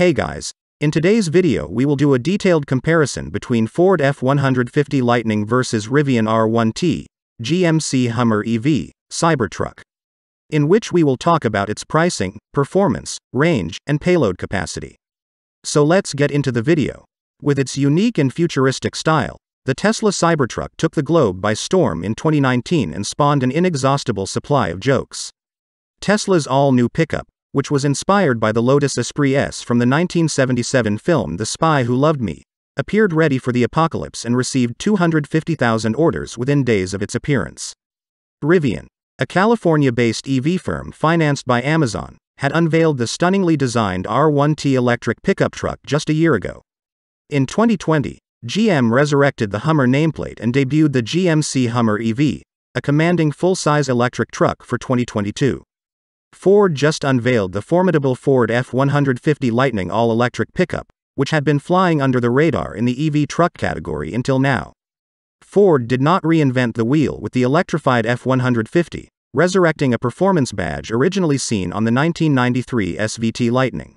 Hey guys, in today's video we will do a detailed comparison between Ford F-150 Lightning versus Rivian R1T, GMC Hummer EV, Cybertruck. In which we will talk about its pricing, performance, range, and payload capacity. So let's get into the video. With its unique and futuristic style, the Tesla Cybertruck took the globe by storm in 2019 and spawned an inexhaustible supply of jokes. Tesla's all-new pickup, which was inspired by the Lotus Esprit S from the 1977 film The Spy Who Loved Me, appeared ready for the apocalypse and received 250,000 orders within days of its appearance. Rivian, a California based EV firm financed by Amazon, had unveiled the stunningly designed R1T electric pickup truck just a year ago. In 2020, GM resurrected the Hummer nameplate and debuted the GMC Hummer EV, a commanding full size electric truck for 2022. Ford just unveiled the formidable Ford F-150 Lightning all-electric pickup, which had been flying under the radar in the EV truck category until now. Ford did not reinvent the wheel with the electrified F-150, resurrecting a performance badge originally seen on the 1993 SVT Lightning.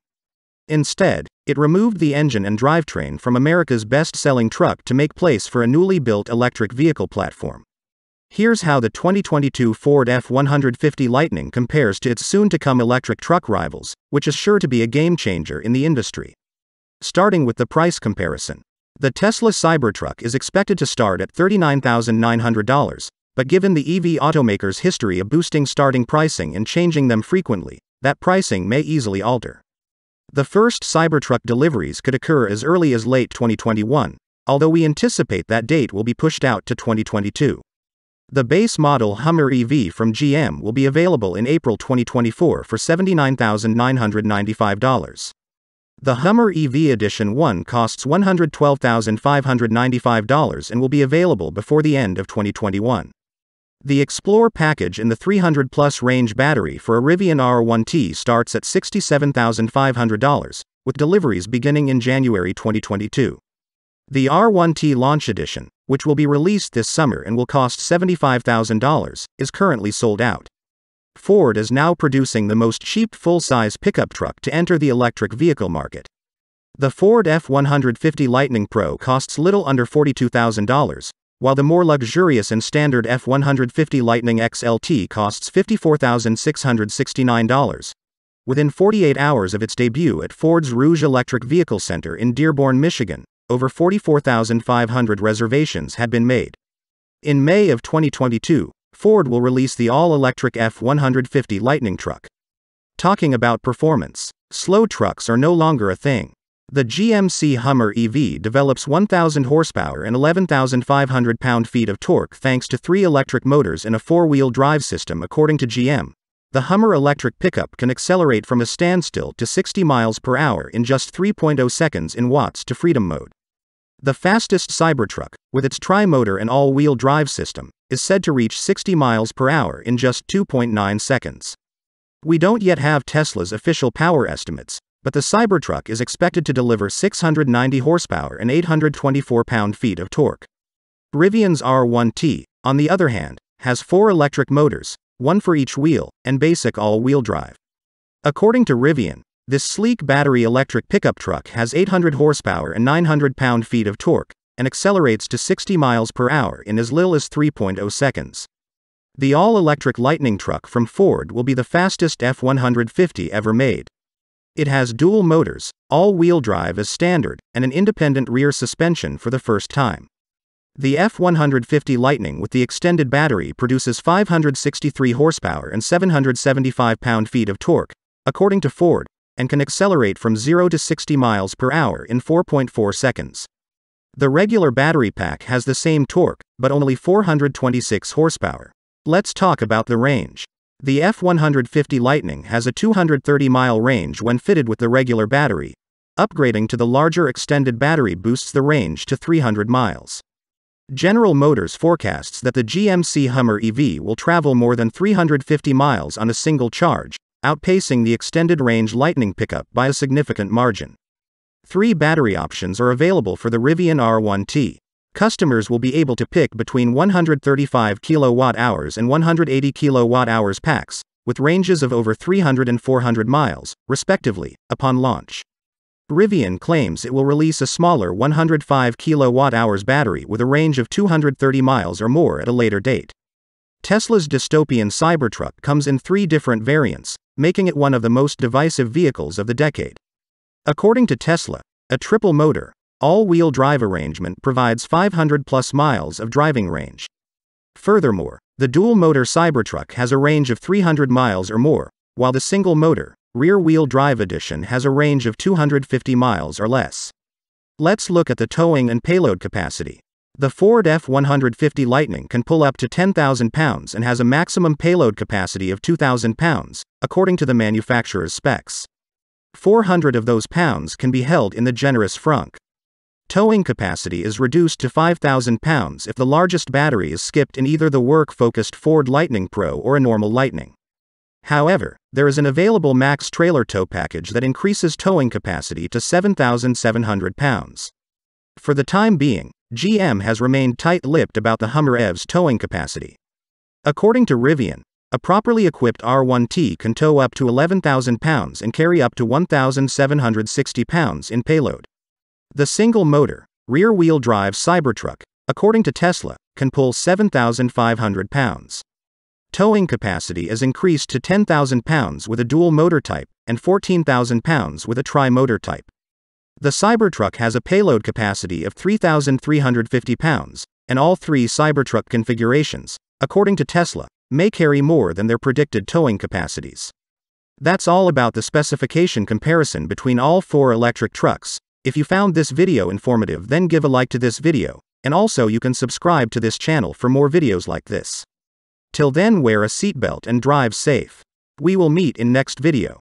Instead, it removed the engine and drivetrain from America's best-selling truck to make place for a newly built electric vehicle platform. Here's how the 2022 Ford F-150 Lightning compares to its soon-to-come electric truck rivals, which is sure to be a game-changer in the industry. Starting with the price comparison. The Tesla Cybertruck is expected to start at $39,900, but given the EV automaker's history of boosting starting pricing and changing them frequently, that pricing may easily alter. The first Cybertruck deliveries could occur as early as late 2021, although we anticipate that date will be pushed out to 2022. The base model Hummer EV from GM will be available in April 2024 for $79,995. The Hummer EV Edition 1 costs $112,595 and will be available before the end of 2021. The Explore package in the 300 plus range battery for a Rivian R1T starts at $67,500, with deliveries beginning in January 2022. The R1T Launch Edition, which will be released this summer and will cost $75,000, is currently sold out. Ford is now producing the most cheap full size pickup truck to enter the electric vehicle market. The Ford F 150 Lightning Pro costs little under $42,000, while the more luxurious and standard F 150 Lightning XLT costs $54,669. Within 48 hours of its debut at Ford's Rouge Electric Vehicle Center in Dearborn, Michigan, over 44,500 reservations had been made. In May of 2022, Ford will release the all-electric F-150 Lightning truck. Talking about performance, slow trucks are no longer a thing. The GMC Hummer EV develops 1,000 horsepower and 11,500 pound-feet of torque thanks to three electric motors and a four-wheel drive system according to GM. The Hummer electric pickup can accelerate from a standstill to 60 miles per hour in just 3.0 seconds in watts to freedom mode. The fastest Cybertruck, with its tri-motor and all-wheel drive system, is said to reach 60 miles per hour in just 2.9 seconds. We don't yet have Tesla's official power estimates, but the Cybertruck is expected to deliver 690 horsepower and 824 pound-feet of torque. Rivian's R1T, on the other hand, has four electric motors, one for each wheel, and basic all-wheel drive. According to Rivian, this sleek battery electric pickup truck has 800 horsepower and 900 pound-feet of torque, and accelerates to 60 miles per hour in as little as 3.0 seconds. The all-electric Lightning truck from Ford will be the fastest F-150 ever made. It has dual motors, all-wheel drive as standard, and an independent rear suspension for the first time. The F-150 Lightning with the extended battery produces 563 horsepower and 775 pound-feet of torque, according to Ford, and can accelerate from 0 to 60 miles per hour in 4.4 seconds. The regular battery pack has the same torque, but only 426 horsepower. Let's talk about the range. The F-150 Lightning has a 230-mile range when fitted with the regular battery. Upgrading to the larger extended battery boosts the range to 300 miles. General Motors forecasts that the GMC Hummer EV will travel more than 350 miles on a single charge, outpacing the extended range Lightning pickup by a significant margin. Three battery options are available for the Rivian R1T. Customers will be able to pick between 135 kWh and 180 kWh packs, with ranges of over 300 and 400 miles, respectively, upon launch. Rivian claims it will release a smaller 105 kWh battery with a range of 230 miles or more at a later date. Tesla's dystopian Cybertruck comes in three different variants, making it one of the most divisive vehicles of the decade. According to Tesla, a triple motor, all wheel drive arrangement provides 500 plus miles of driving range. Furthermore, the dual motor Cybertruck has a range of 300 miles or more, while the single motor, rear wheel drive edition has a range of 250 miles or less. Let's look at the towing and payload capacity. The Ford F-150 Lightning can pull up to 10,000 pounds and has a maximum payload capacity of 2,000 pounds, according to the manufacturer's specs. 400 of those pounds can be held in the generous frunk. Towing capacity is reduced to 5,000 pounds if the largest battery is skipped in either the work-focused Ford Lightning Pro or a normal Lightning. However, there is an available max trailer tow package that increases towing capacity to 7,700 pounds. For the time being, GM has remained tight-lipped about the Hummer EV's towing capacity. According to Rivian, a properly equipped R1T can tow up to 11,000 pounds and carry up to 1,760 pounds in payload. The single-motor, rear-wheel drive Cybertruck, according to Tesla, can pull 7,500 pounds. Towing capacity is increased to 10,000 pounds with a dual motor type and 14,000 pounds with a tri-motor type. The Cybertruck has a payload capacity of 3,350 pounds, and all three Cybertruck configurations, according to Tesla, may carry more than their predicted towing capacities. That's all about the specification comparison between all four electric trucks. If you found this video informative then give a like to this video, and also you can subscribe to this channel for more videos like this. Till then wear a seatbelt and drive safe. We will meet in next video.